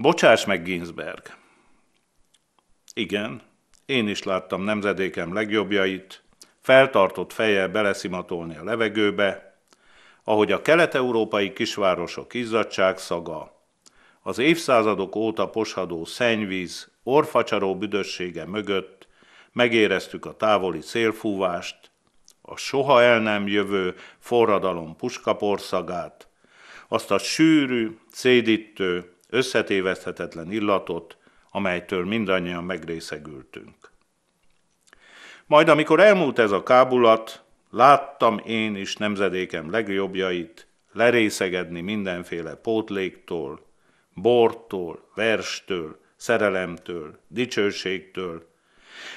Bocsáss meg, Ginsberg! Igen, én is láttam nemzedékem legjobbjait, feltartott fejjel beleszimatolni a levegőbe, ahogy a kelet-európai kisvárosok izzadság szaga, az évszázadok óta poshadó szennyvíz, orfacsaró büdössége mögött megéreztük a távoli szélfúvást, a soha el nem jövő forradalom puskaporszagát, azt a sűrű, szédítő, összetéveszthetetlen illatot, amelytől mindannyian megrészegültünk. Majd amikor elmúlt ez a kábulat, láttam én is nemzedékem legjobbjait lerészegedni mindenféle pótléktól, bortól, verstől, szerelemtől, dicsőségtől,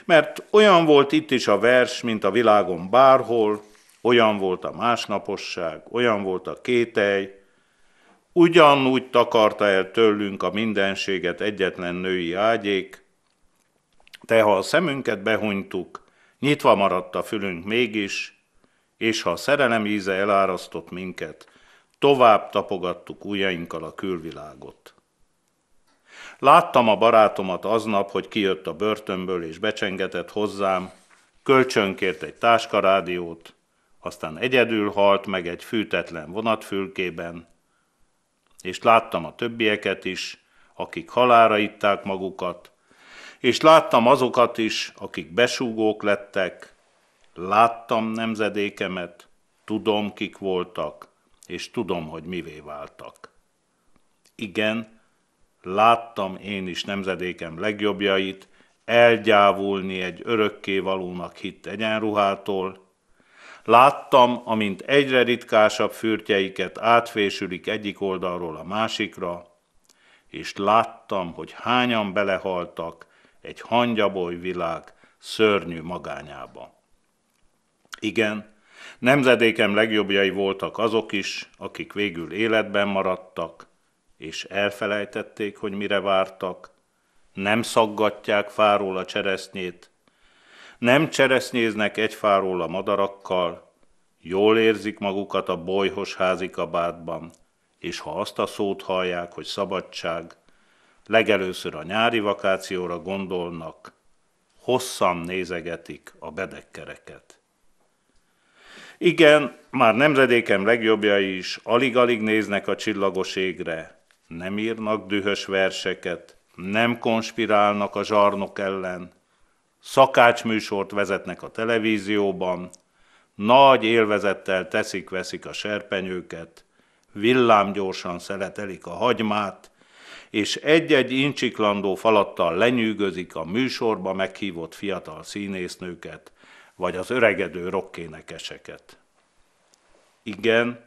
mert olyan volt itt is a vers, mint a világon bárhol, olyan volt a másnaposság, olyan volt a kételj, ugyanúgy takarta el tőlünk a mindenséget egyetlen női ágyék, de ha a szemünket behunytuk, nyitva maradt a fülünk mégis, és ha a szerelem íze elárasztott minket, tovább tapogattuk ujjainkkal a külvilágot. Láttam a barátomat aznap, hogy kijött a börtönből és becsengetett hozzám, kölcsönkért egy táskarádiót, aztán egyedül halt meg egy fűtetlen vonatfülkében, és láttam a többieket is, akik halára itták magukat, és láttam azokat is, akik besúgók lettek, láttam nemzedékemet, tudom, kik voltak, és tudom, hogy mivé váltak. Igen, láttam én is nemzedékem legjobbjait, elgyávulni egy örökké valónak hitt egyenruhától, Láttam, amint egyre ritkásabb fürtjeiket átfésülik egyik oldalról a másikra, és láttam, hogy hányan belehaltak egy hangyaboly világ szörnyű magányába. Igen, nemzedékem legjobbjai voltak azok is, akik végül életben maradtak, és elfelejtették, hogy mire vártak, nem szaggatják fáról a cseresznyét, nem cseresznyéznek egyfáról a madarakkal, jól érzik magukat a bolyhos házikabátban, és ha azt a szót hallják, hogy szabadság, legelőször a nyári vakációra gondolnak, hosszan nézegetik a bedekkereket. Igen, már nemzedékem legjobbjai is alig-alig néznek a csillagos égre, nem írnak dühös verseket, nem konspirálnak a zsarnok ellen, szakácsműsort vezetnek a televízióban, nagy élvezettel teszik-veszik a serpenyőket, villámgyorsan szeletelik a hagymát, és egy-egy incsiklandó falattal lenyűgözik a műsorba meghívott fiatal színésznőket, vagy az öregedő rokkénekeseket. Igen,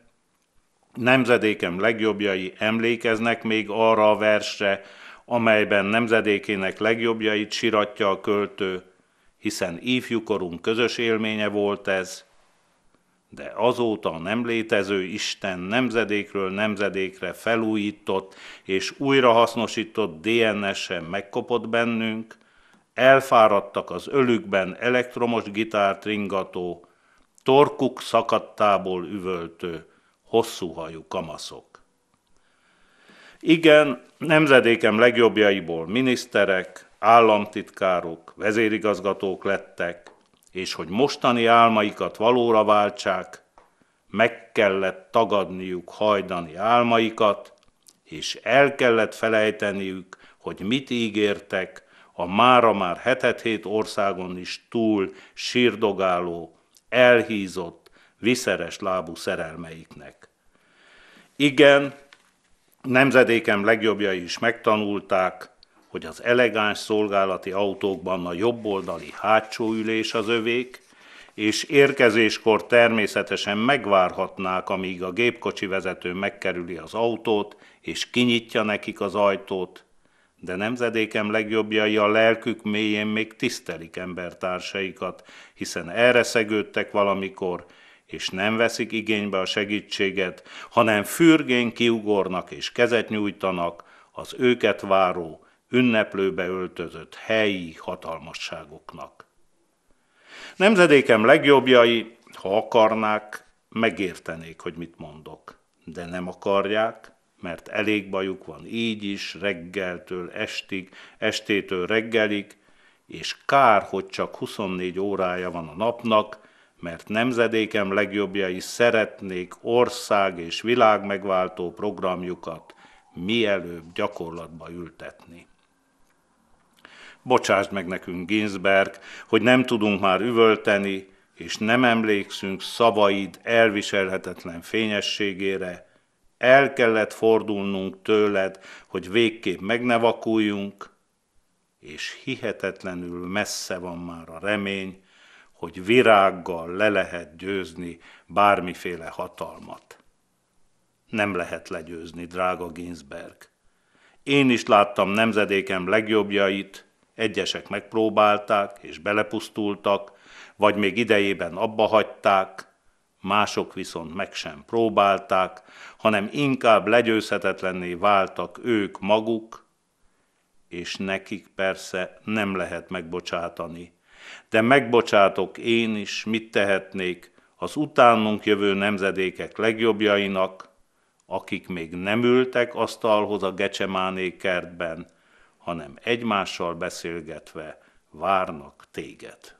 nemzedékem legjobbjai emlékeznek még arra a versre, amelyben nemzedékének legjobbjait siratja a költő, hiszen ifjúkorunk közös élménye volt ez, de azóta a nem létező Isten nemzedékről nemzedékre felújított és újrahasznosított DNS-en megkopott bennünk, elfáradtak az ölükben elektromos gitárt ringató, torkuk szakadtából üvöltő, hosszúhajú kamaszok. Igen, nemzedékem legjobbjaiból miniszterek, államtitkárok, vezérigazgatók lettek, és hogy mostani álmaikat valóra váltsák, meg kellett tagadniuk hajdani álmaikat, és el kellett felejteniük, hogy mit ígértek a mára már hetet-hét országon is túl sírdogáló, elhízott, viszeres lábú szerelmeiknek. Igen, Nemzedékem legjobbjai is megtanulták, hogy az elegáns szolgálati autókban a jobboldali hátsó ülés az övék, és érkezéskor természetesen megvárhatnák, amíg a gépkocsi vezető megkerüli az autót, és kinyitja nekik az ajtót, de nemzedékem legjobbjai a lelkük mélyén még tisztelik embertársaikat, hiszen erre szegődtek valamikor, és nem veszik igénybe a segítséget, hanem fürgén kiugornak és kezet nyújtanak az őket váró, ünneplőbe öltözött helyi hatalmasságoknak. Nemzedékem legjobbjai, ha akarnák, megértenék, hogy mit mondok, de nem akarják, mert elég bajuk van így is, reggeltől estig, estétől reggelig, és kár, hogy csak 24 órája van a napnak, mert nemzedékem legjobbjai szeretnék ország és világ megváltó programjukat mielőbb gyakorlatba ültetni. Bocsásd meg nekünk, Ginsberg, hogy nem tudunk már üvölteni, és nem emlékszünk szavaid elviselhetetlen fényességére, el kellett fordulnunk tőled, hogy végképp meg ne vakuljunk, és hihetetlenül messze van már a remény, hogy virággal le lehet győzni bármiféle hatalmat. Nem lehet legyőzni, drága Ginsberg. Én is láttam nemzedékem legjobbjait, egyesek megpróbálták és belepusztultak, vagy még idejében abba hagyták, mások viszont meg sem próbálták, hanem inkább legyőzhetetlenné váltak ők maguk, és nekik persze nem lehet megbocsátani, de megbocsátok én is, mit tehetnék az utánunk jövő nemzedékek legjobbjainak, akik még nem ültek asztalhoz a gecsemáné kertben, hanem egymással beszélgetve várnak téged.